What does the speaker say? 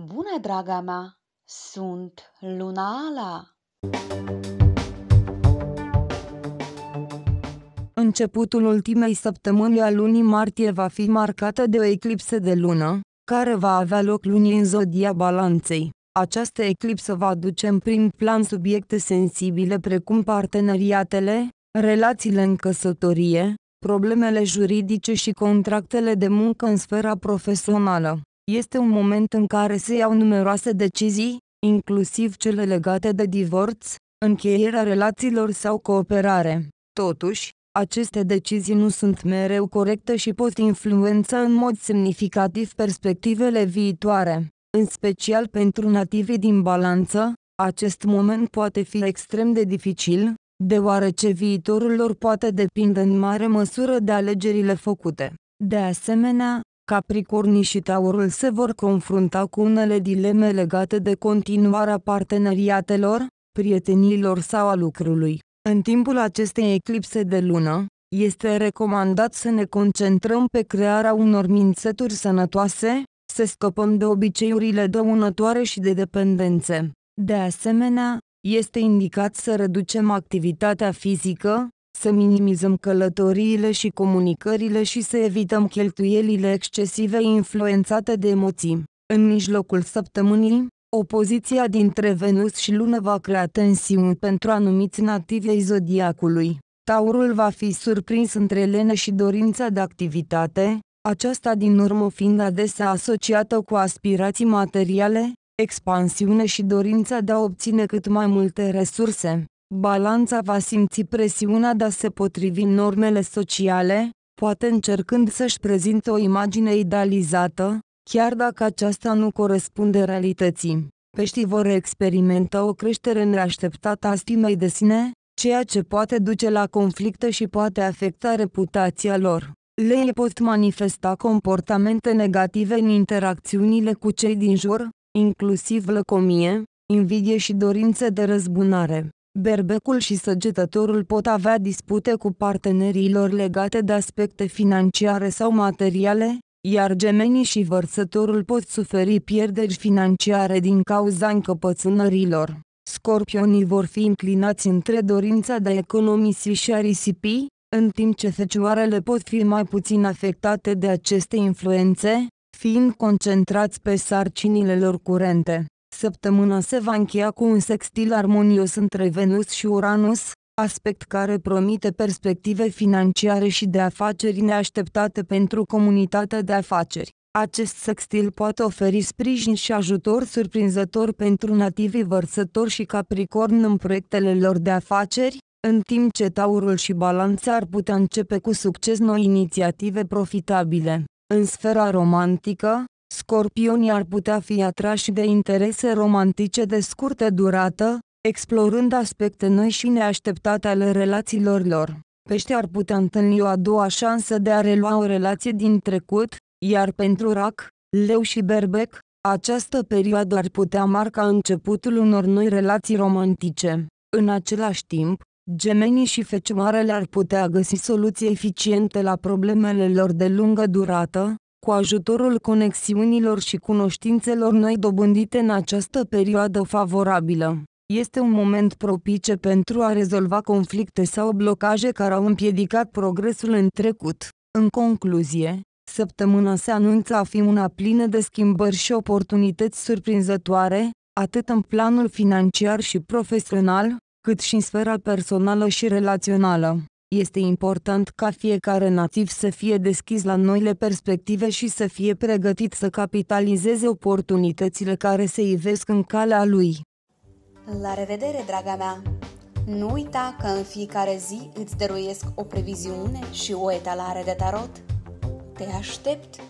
Bună, draga mea! Sunt Luna Ala! Începutul ultimei săptămâni a lunii martie va fi marcată de o eclipsă de lună, care va avea loc luni în zodia balanței. Această eclipsă va duce în prim plan subiecte sensibile precum parteneriatele, relațiile în căsătorie, problemele juridice și contractele de muncă în sfera profesională. Este un moment în care se iau numeroase decizii, inclusiv cele legate de divorț, încheierea relațiilor sau cooperare. Totuși, aceste decizii nu sunt mereu corecte și pot influența în mod semnificativ perspectivele viitoare. În special pentru nativii din balanță, acest moment poate fi extrem de dificil, deoarece viitorul lor poate depinde în mare măsură de alegerile făcute. De asemenea, Capricornii și Taurul se vor confrunta cu unele dileme legate de continuarea parteneriatelor, prietenilor sau a lucrului. În timpul acestei eclipse de lună, este recomandat să ne concentrăm pe crearea unor mințeturi sănătoase, să scăpăm de obiceiurile dăunătoare și de dependențe. De asemenea, este indicat să reducem activitatea fizică, să minimizăm călătoriile și comunicările și să evităm cheltuielile excesive influențate de emoții. În mijlocul săptămânii, opoziția dintre Venus și Lună va crea tensiuni pentru anumiți nativi ai zodiacului. Taurul va fi surprins între lene și dorința de activitate, aceasta din urmă fiind adesea asociată cu aspirații materiale, expansiune și dorința de a obține cât mai multe resurse balanța va simți presiunea de a se potrivi normele sociale, poate încercând să-și prezinte o imagine idealizată, chiar dacă aceasta nu corespunde realității. Peștii vor experimenta o creștere neașteptată a stimei de sine, ceea ce poate duce la conflicte și poate afecta reputația lor. Lei pot manifesta comportamente negative în interacțiunile cu cei din jur, inclusiv lăcomie, invidie și dorințe de răzbunare. Berbecul și săgetătorul pot avea dispute cu partenerilor legate de aspecte financiare sau materiale, iar gemenii și vărsătorul pot suferi pierderi financiare din cauza încăpățânărilor. Scorpionii vor fi inclinați între dorința de economisi și a risipi, în timp ce fecioarele pot fi mai puțin afectate de aceste influențe, fiind concentrați pe sarcinile lor curente. Săptămâna se va încheia cu un sextil armonios între Venus și Uranus, aspect care promite perspective financiare și de afaceri neașteptate pentru comunitatea de afaceri. Acest sextil poate oferi sprijin și ajutor surprinzător pentru nativii vărsători și capricorn în proiectele lor de afaceri, în timp ce taurul și balanța ar putea începe cu succes noi inițiative profitabile. În sfera romantică, Scorpionii ar putea fi atrași de interese romantice de scurtă durată, explorând aspecte noi și neașteptate ale relațiilor lor. Pește ar putea întâlni o a doua șansă de a relua o relație din trecut, iar pentru rac, leu și berbec, această perioadă ar putea marca începutul unor noi relații romantice. În același timp, gemenii și fecioarele ar putea găsi soluții eficiente la problemele lor de lungă durată, cu ajutorul conexiunilor și cunoștințelor noi dobândite în această perioadă favorabilă. Este un moment propice pentru a rezolva conflicte sau blocaje care au împiedicat progresul în trecut. În concluzie, săptămâna se anunță a fi una plină de schimbări și oportunități surprinzătoare, atât în planul financiar și profesional, cât și în sfera personală și relațională. Este important ca fiecare nativ să fie deschis la noile perspective și să fie pregătit să capitalizeze oportunitățile care se ivesc în calea lui. La revedere, draga mea! Nu uita că în fiecare zi îți dăruiesc o previziune și o etalare de tarot. Te aștept!